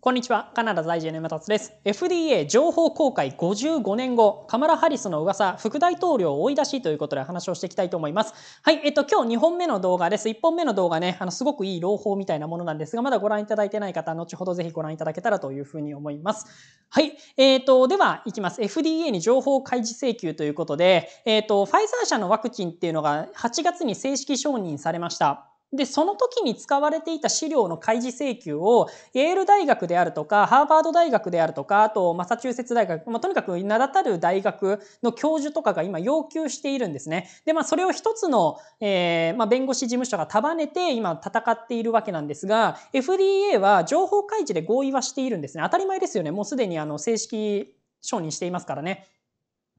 こんにちはカナダ在住の山達です FDA 情報公開55年後カマラ・ハリスの噂副大統領追い出しということで話をしていきたいと思いますはいえっと今日2本目の動画です1本目の動画ねあのすごくいい朗報みたいなものなんですがまだご覧いただいてない方後ほどぜひご覧いただけたらというふうに思いますはいえっとではいきます FDA に情報開示請求ということでえっとファイザー社のワクチンっていうのが8月に正式承認されましたで、その時に使われていた資料の開示請求を、イェール大学であるとか、ハーバード大学であるとか、あと、マサチューセッツ大学、まあ、とにかく名だたる大学の教授とかが今要求しているんですね。で、まあ、それを一つの、えー、まあ、弁護士事務所が束ねて今戦っているわけなんですが、FDA は情報開示で合意はしているんですね。当たり前ですよね。もうすでにあの、正式承認していますからね。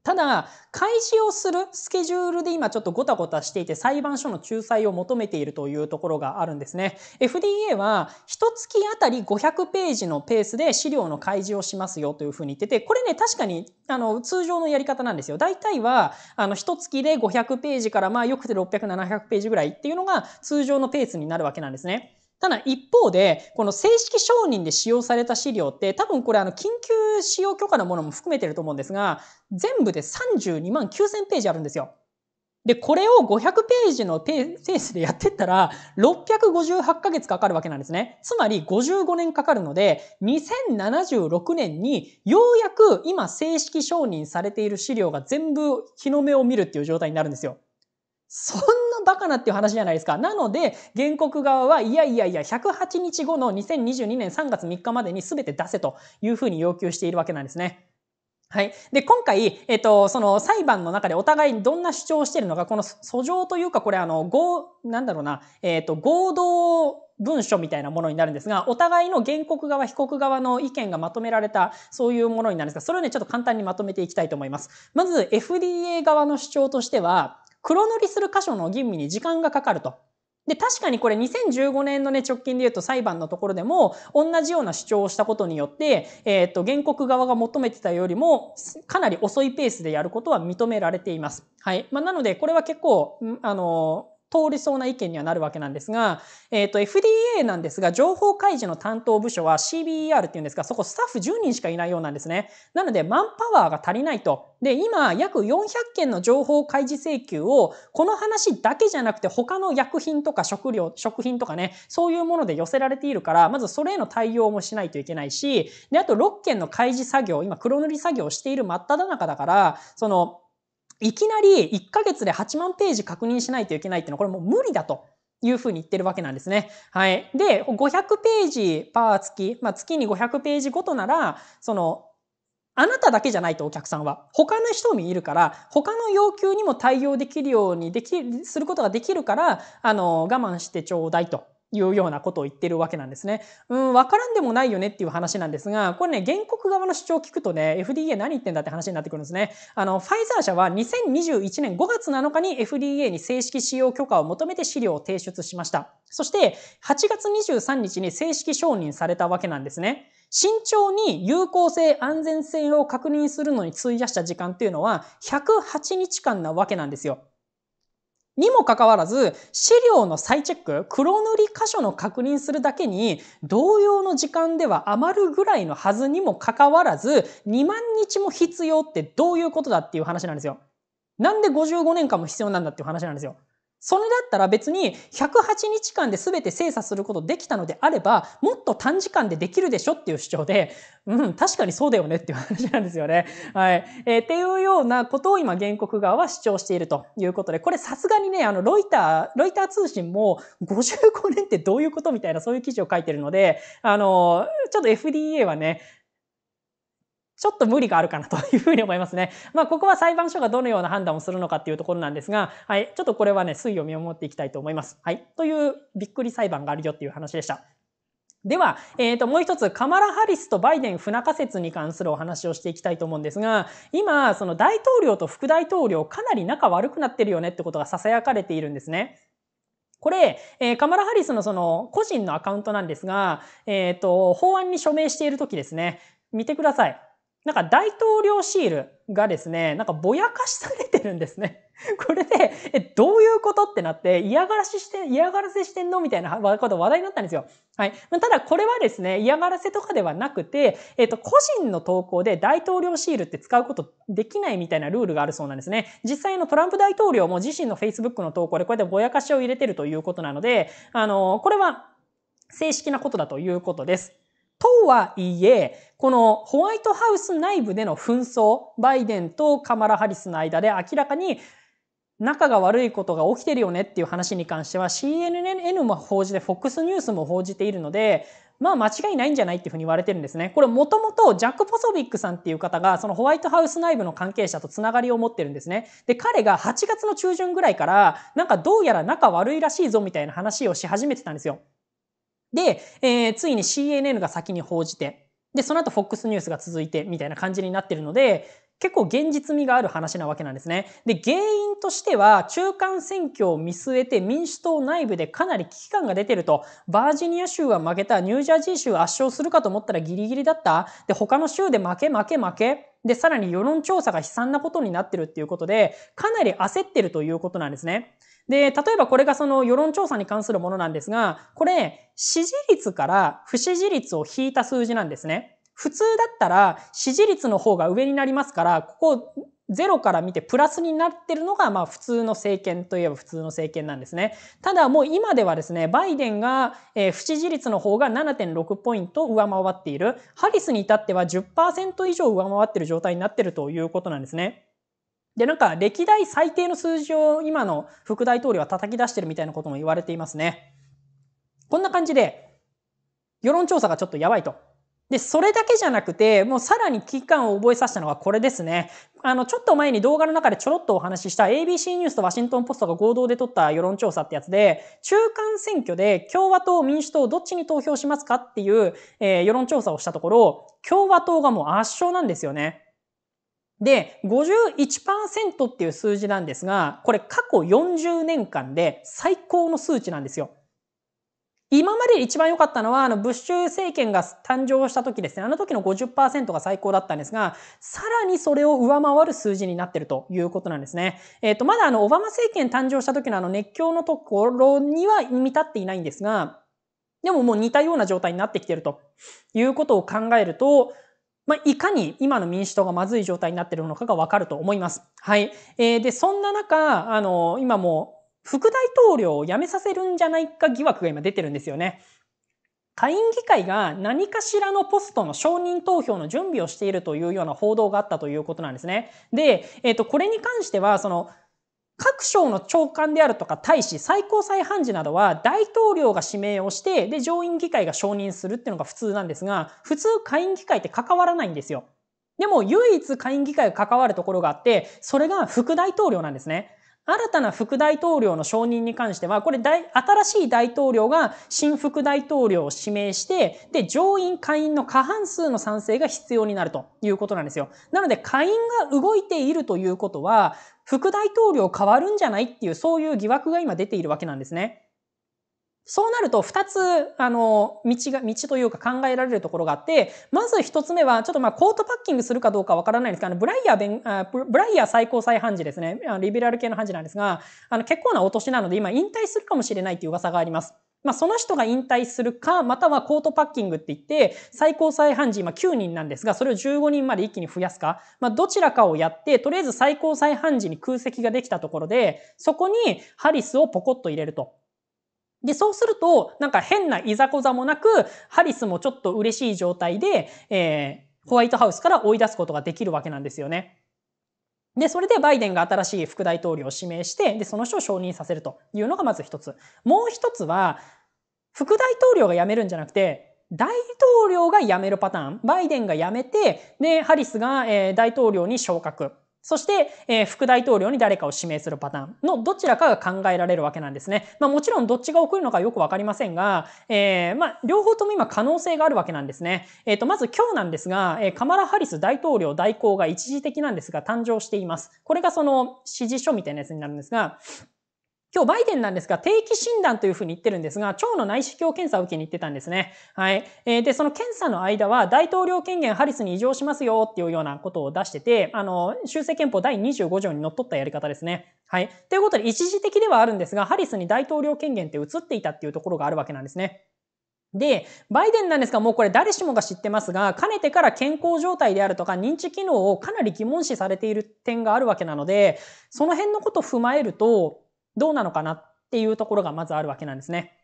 ただ、開示をするスケジュールで今ちょっとごたごたしていて裁判所の仲裁を求めているというところがあるんですね。FDA は一月あたり500ページのペースで資料の開示をしますよというふうに言ってて、これね、確かにあの通常のやり方なんですよ。大体は、あの一月で500ページからまあよくて600、700ページぐらいっていうのが通常のペースになるわけなんですね。ただ一方で、この正式承認で使用された資料って、多分これあの緊急使用許可のものも含めてると思うんですが、全部で32万9000ページあるんですよ。で、これを500ページのペースでやってったら、658ヶ月かかるわけなんですね。つまり55年かかるので、2076年にようやく今正式承認されている資料が全部日の目を見るっていう状態になるんですよ。そんなバカなっていう話じゃないですか。なので、原告側はいやいやいや、108日後の2022年3月3日までに全て出せというふうに要求しているわけなんですね。はい。で、今回、えっと、その裁判の中でお互いにどんな主張をしているのか、この訴状というか、これあの、合、なんだろうな、えっと、合同文書みたいなものになるんですが、お互いの原告側、被告側の意見がまとめられた、そういうものになるんですが、それをね、ちょっと簡単にまとめていきたいと思います。まず、FDA 側の主張としては、黒塗りする箇所の吟味に時間がかかると。で、確かにこれ2015年のね、直近で言うと裁判のところでも、同じような主張をしたことによって、えっ、ー、と、原告側が求めてたよりも、かなり遅いペースでやることは認められています。はい。まあ、なので、これは結構、あの、通りそうな意見にはなるわけなんですが、えっ、ー、と、FDA なんですが、情報開示の担当部署は CBER っていうんですが、そこスタッフ10人しかいないようなんですね。なので、マンパワーが足りないと。で、今、約400件の情報開示請求を、この話だけじゃなくて、他の薬品とか食料、食品とかね、そういうもので寄せられているから、まずそれへの対応もしないといけないし、で、あと6件の開示作業、今、黒塗り作業をしている真っ只中だから、その、いきなり1ヶ月で8万ページ確認しないといけないっていうのは、これもう無理だと。いうふうに言ってるわけなんですね。はい。で、500ページパー月、まあ月に500ページごとなら、その、あなただけじゃないとお客さんは。他の人もいるから、他の要求にも対応できるようにでき、することができるから、あの、我慢してちょうだいというようなことを言ってるわけなんですね。うん、わからんでもないよねっていう話なんですが、これね、原告側の主張を聞くとね、FDA 何言ってんだって話になってくるんですね。あの、ファイザー社は2021年5月7日に FDA に正式使用許可を求めて資料を提出しました。そして、8月23日に正式承認されたわけなんですね。慎重に有効性、安全性を確認するのに費やした時間っていうのは108日間なわけなんですよ。にもかかわらず、資料の再チェック、黒塗り箇所の確認するだけに、同様の時間では余るぐらいのはずにもかかわらず、2万日も必要ってどういうことだっていう話なんですよ。なんで55年間も必要なんだっていう話なんですよ。それだったら別に108日間で全て精査することできたのであれば、もっと短時間でできるでしょっていう主張で、うん、確かにそうだよねっていう話なんですよね。はい。えー、っていうようなことを今原告側は主張しているということで、これさすがにね、あの、ロイター、ロイター通信も55年ってどういうことみたいなそういう記事を書いてるので、あの、ちょっと FDA はね、ちょっと無理があるかなというふうに思いますね。まあ、ここは裁判所がどのような判断をするのかっていうところなんですが、はい、ちょっとこれはね、推移を見守っていきたいと思います。はい。というびっくり裁判があるよっていう話でした。では、えっ、ー、と、もう一つ、カマラ・ハリスとバイデン不仲説に関するお話をしていきたいと思うんですが、今、その大統領と副大統領、かなり仲悪くなってるよねってことが囁かれているんですね。これ、えー、カマラ・ハリスのその個人のアカウントなんですが、えっ、ー、と、法案に署名しているときですね。見てください。なんか大統領シールがですね、なんかぼやかしされてるんですね。これで、え、どういうことってなって、嫌がらせして、嫌がらせしてんのみたいなこと話題になったんですよ。はい。ただこれはですね、嫌がらせとかではなくて、えっ、と、個人の投稿で大統領シールって使うことできないみたいなルールがあるそうなんですね。実際のトランプ大統領も自身の Facebook の投稿でこうやってぼやかしを入れてるということなので、あのこれは正式なことだということです。とはいえ、このホワイトハウス内部での紛争、バイデンとカマラ・ハリスの間で明らかに仲が悪いことが起きてるよねっていう話に関しては CNN も報じて FOX ニュースも報じているので、まあ間違いないんじゃないっていうふうに言われてるんですね。これもともとジャック・ポソビックさんっていう方がそのホワイトハウス内部の関係者とつながりを持ってるんですね。で、彼が8月の中旬ぐらいからなんかどうやら仲悪いらしいぞみたいな話をし始めてたんですよ。で、えー、ついに CNN が先に報じて、で、その後 FOX ニュースが続いてみたいな感じになってるので、結構現実味がある話なわけなんですね。で、原因としては、中間選挙を見据えて民主党内部でかなり危機感が出てると、バージニア州は負けた、ニュージャージー州圧勝するかと思ったらギリギリだった、で、他の州で負け負け負け、で、さらに世論調査が悲惨なことになってるっていうことで、かなり焦ってるということなんですね。で、例えばこれがその世論調査に関するものなんですが、これ、支持率から不支持率を引いた数字なんですね。普通だったら支持率の方が上になりますから、ここ0から見てプラスになってるのが、まあ普通の政権といえば普通の政権なんですね。ただもう今ではですね、バイデンが、え不支持率の方が7.6ポイント上回っている。ハリスに至っては10%以上上回ってる状態になってるということなんですね。で、なんか歴代最低の数字を今の副大統領は叩き出してるみたいなことも言われていますね。こんな感じで、世論調査がちょっとやばいと。で、それだけじゃなくて、もうさらに危機感を覚えさせたのがこれですね。あの、ちょっと前に動画の中でちょろっとお話しした ABC ニュースとワシントンポストが合同で取った世論調査ってやつで、中間選挙で共和党、民主党どっちに投票しますかっていう、えー、世論調査をしたところ、共和党がもう圧勝なんですよね。で、51%っていう数字なんですが、これ過去40年間で最高の数値なんですよ。今まで一番良かったのは、あの、ブッシュ政権が誕生した時ですね。あの時の50%が最高だったんですが、さらにそれを上回る数字になってるということなんですね。えっ、ー、と、まだあの、オバマ政権誕生した時のあの熱狂のところには満たっていないんですが、でももう似たような状態になってきてるということを考えると、まあ、いかに今の民主党がまずい状態になっているのかがわかると思います。はい。えー、で、そんな中、あの、今もう、副大統領を辞めさせるんじゃないか疑惑が今出てるんですよね。下院議会が何かしらのポストの承認投票の準備をしているというような報道があったということなんですね。で、えっ、ー、と、これに関しては、その、各省の長官であるとか大使、最高裁判事などは大統領が指名をして、で、上院議会が承認するっていうのが普通なんですが、普通下院議会って関わらないんですよ。でも唯一下院議会が関わるところがあって、それが副大統領なんですね。新たな副大統領の承認に関しては、これ大、新しい大統領が新副大統領を指名して、で、上院下院の過半数の賛成が必要になるということなんですよ。なので、下院が動いているということは、副大統領変わるんじゃないっていう、そういう疑惑が今出ているわけなんですね。そうなると2つ、あの、道が、道というか考えられるところがあって、まず1つ目は、ちょっとまあ、コートパッキングするかどうかわからないんですが、あの、ブライヤー弁、ブライヤー最高裁判事ですね、リベラル系の判事なんですが、あの、結構なお年なので、今、引退するかもしれないという噂があります。まあ、その人が引退するか、またはコートパッキングって言って、最高裁判事今9人なんですが、それを15人まで一気に増やすか、まあ、どちらかをやって、とりあえず最高裁判事に空席ができたところで、そこにハリスをポコッと入れると。で、そうすると、なんか変ないざこざもなく、ハリスもちょっと嬉しい状態で、えー、ホワイトハウスから追い出すことができるわけなんですよね。で、それでバイデンが新しい副大統領を指名して、で、その人を承認させるというのがまず一つ。もう一つは、副大統領が辞めるんじゃなくて、大統領が辞めるパターン。バイデンが辞めて、で、ハリスが、えー、大統領に昇格。そして、えー、副大統領に誰かを指名するパターンのどちらかが考えられるわけなんですね。まあもちろんどっちが起こるのかよくわかりませんが、えー、まあ両方とも今可能性があるわけなんですね。えっ、ー、と、まず今日なんですが、えー、カマラ・ハリス大統領代行が一時的なんですが誕生しています。これがその指示書みたいなやつになるんですが、今日バイデンなんですが、定期診断というふうに言ってるんですが、腸の内視鏡検査を受けに行ってたんですね。はい。えー、で、その検査の間は、大統領権限ハリスに移常しますよっていうようなことを出してて、あの、修正憲法第25条に則っったやり方ですね。はい。ということで、一時的ではあるんですが、ハリスに大統領権限って移っていたっていうところがあるわけなんですね。で、バイデンなんですが、もうこれ誰しもが知ってますが、かねてから健康状態であるとか認知機能をかなり疑問視されている点があるわけなので、その辺のことを踏まえると、どうなのかなっていうところがまずあるわけなんですね。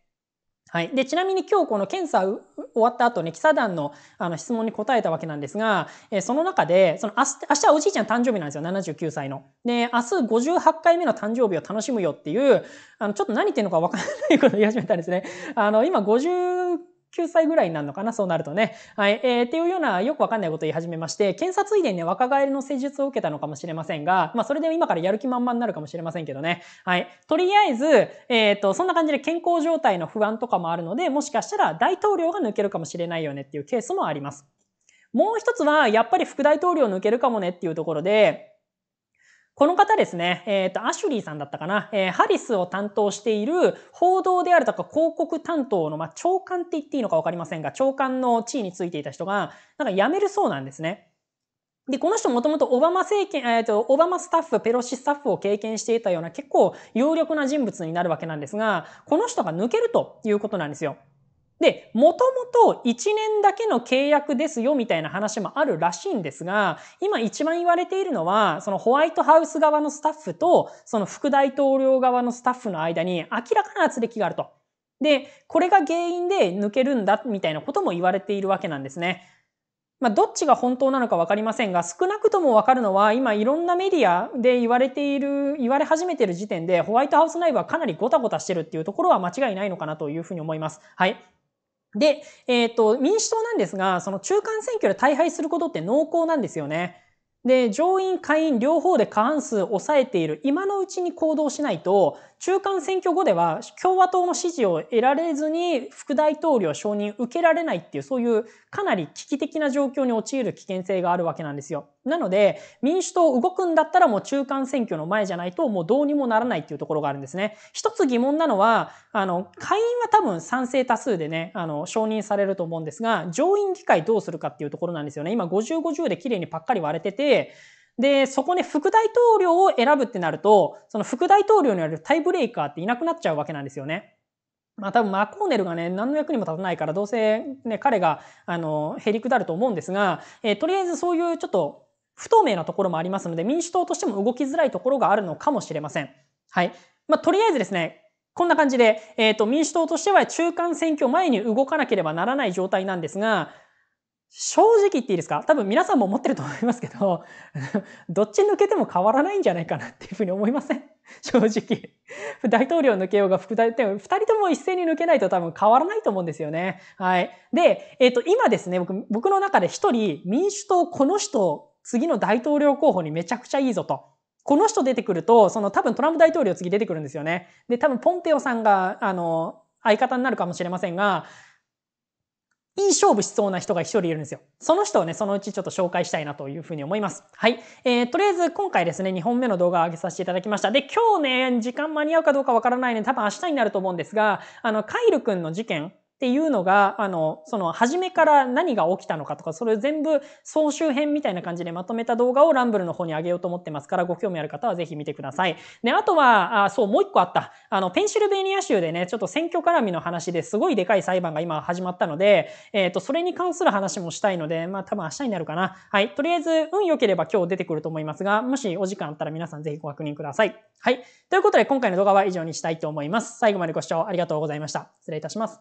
はい。で、ちなみに今日この検査終わった後ね、記者団のあの質問に答えたわけなんですが、えー、その中で、その明日、明日はおじいちゃん誕生日なんですよ、79歳の。で、明日58回目の誕生日を楽しむよっていう、あの、ちょっと何言ってるのか分からないこと言い始めたんですね。あの、今50 9歳ぐらいになるのかな、そうなるとね。はい。えー、っていうようなよくわかんないことを言い始めまして、検察ついでにね、若返りの施術を受けたのかもしれませんが、まあ、それで今からやる気満々になるかもしれませんけどね。はい。とりあえず、えっ、ー、と、そんな感じで健康状態の不安とかもあるので、もしかしたら大統領が抜けるかもしれないよねっていうケースもあります。もう一つは、やっぱり副大統領抜けるかもねっていうところで、この方ですね、えっ、ー、と、アシュリーさんだったかな、えー、ハリスを担当している報道であるとか広告担当の、まあ、長官って言っていいのかわかりませんが、長官の地位についていた人が、なんか辞めるそうなんですね。で、この人もともとオバマ政権、えっ、ー、と、オバマスタッフ、ペロシスタッフを経験していたような結構有力な人物になるわけなんですが、この人が抜けるということなんですよ。で、もともと1年だけの契約ですよみたいな話もあるらしいんですが、今一番言われているのは、そのホワイトハウス側のスタッフと、その副大統領側のスタッフの間に明らかな圧力があると。で、これが原因で抜けるんだみたいなことも言われているわけなんですね。まあ、どっちが本当なのかわかりませんが、少なくともわかるのは、今いろんなメディアで言われている、言われ始めている時点で、ホワイトハウス内部はかなりごたごたしてるっていうところは間違いないのかなというふうに思います。はい。で、えっ、ー、と、民主党なんですが、その中間選挙で大敗することって濃厚なんですよね。で、上院、下院両方で過半数を抑えている今のうちに行動しないと、中間選挙後では共和党の支持を得られずに副大統領承認受けられないっていうそういうかなり危機的な状況に陥る危険性があるわけなんですよ。なので民主党動くんだったらもう中間選挙の前じゃないともうどうにもならないっていうところがあるんですね。一つ疑問なのは、あの、下院は多分賛成多数でね、あの、承認されると思うんですが、上院議会どうするかっていうところなんですよね。今50、50で綺麗にパッカリ割れてて、で、そこで副大統領を選ぶってなると、その副大統領によるタイブレイカーっていなくなっちゃうわけなんですよね。まあ多分マコーネルがね、何の役にも立たないから、どうせね、彼が、あの、へりくだると思うんですが、えー、とりあえずそういうちょっと不透明なところもありますので、民主党としても動きづらいところがあるのかもしれません。はい。まあとりあえずですね、こんな感じで、えっ、ー、と、民主党としては中間選挙前に動かなければならない状態なんですが、正直言っていいですか多分皆さんも思ってると思いますけど、どっち抜けても変わらないんじゃないかなっていうふうに思いません正直。大統領抜けようが副大統領、二人とも一斉に抜けないと多分変わらないと思うんですよね。はい。で、えっ、ー、と、今ですね、僕、僕の中で一人、民主党この人、次の大統領候補にめちゃくちゃいいぞと。この人出てくると、その多分トランプ大統領次出てくるんですよね。で、多分ポンペオさんが、あの、相方になるかもしれませんが、いい勝負しそうな人が一人いるんですよ。その人をね、そのうちちょっと紹介したいなというふうに思います。はい。えー、とりあえず今回ですね、2本目の動画を上げさせていただきました。で、今日ね、時間間に合うかどうかわからないね、多分明日になると思うんですが、あの、カイルくんの事件っていうのが、あの、その、初めから何が起きたのかとか、それ全部総集編みたいな感じでまとめた動画をランブルの方に上げようと思ってますから、ご興味ある方はぜひ見てください。で、あとは、あそう、もう一個あった。あの、ペンシルベニア州でね、ちょっと選挙絡みの話ですごいでかい裁判が今始まったので、えっ、ー、と、それに関する話もしたいので、まあ、多分明日になるかな。はい。とりあえず、運良ければ今日出てくると思いますが、もしお時間あったら皆さんぜひご確認ください。はい。ということで、今回の動画は以上にしたいと思います。最後までご視聴ありがとうございました。失礼いたします。